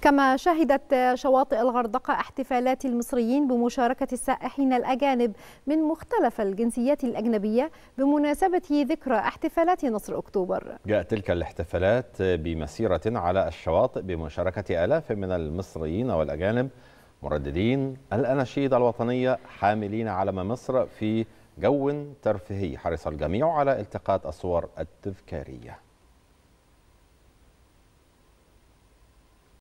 كما شهدت شواطئ الغردقة احتفالات المصريين بمشاركة السائحين الأجانب من مختلف الجنسيات الأجنبية بمناسبة ذكرى احتفالات نصر أكتوبر جاءت تلك الاحتفالات بمسيرة على الشواطئ بمشاركة آلاف من المصريين والأجانب مرددين الأناشيد الوطنية حاملين علم مصر في جو ترفيهي حرص الجميع على التقاط الصور التذكارية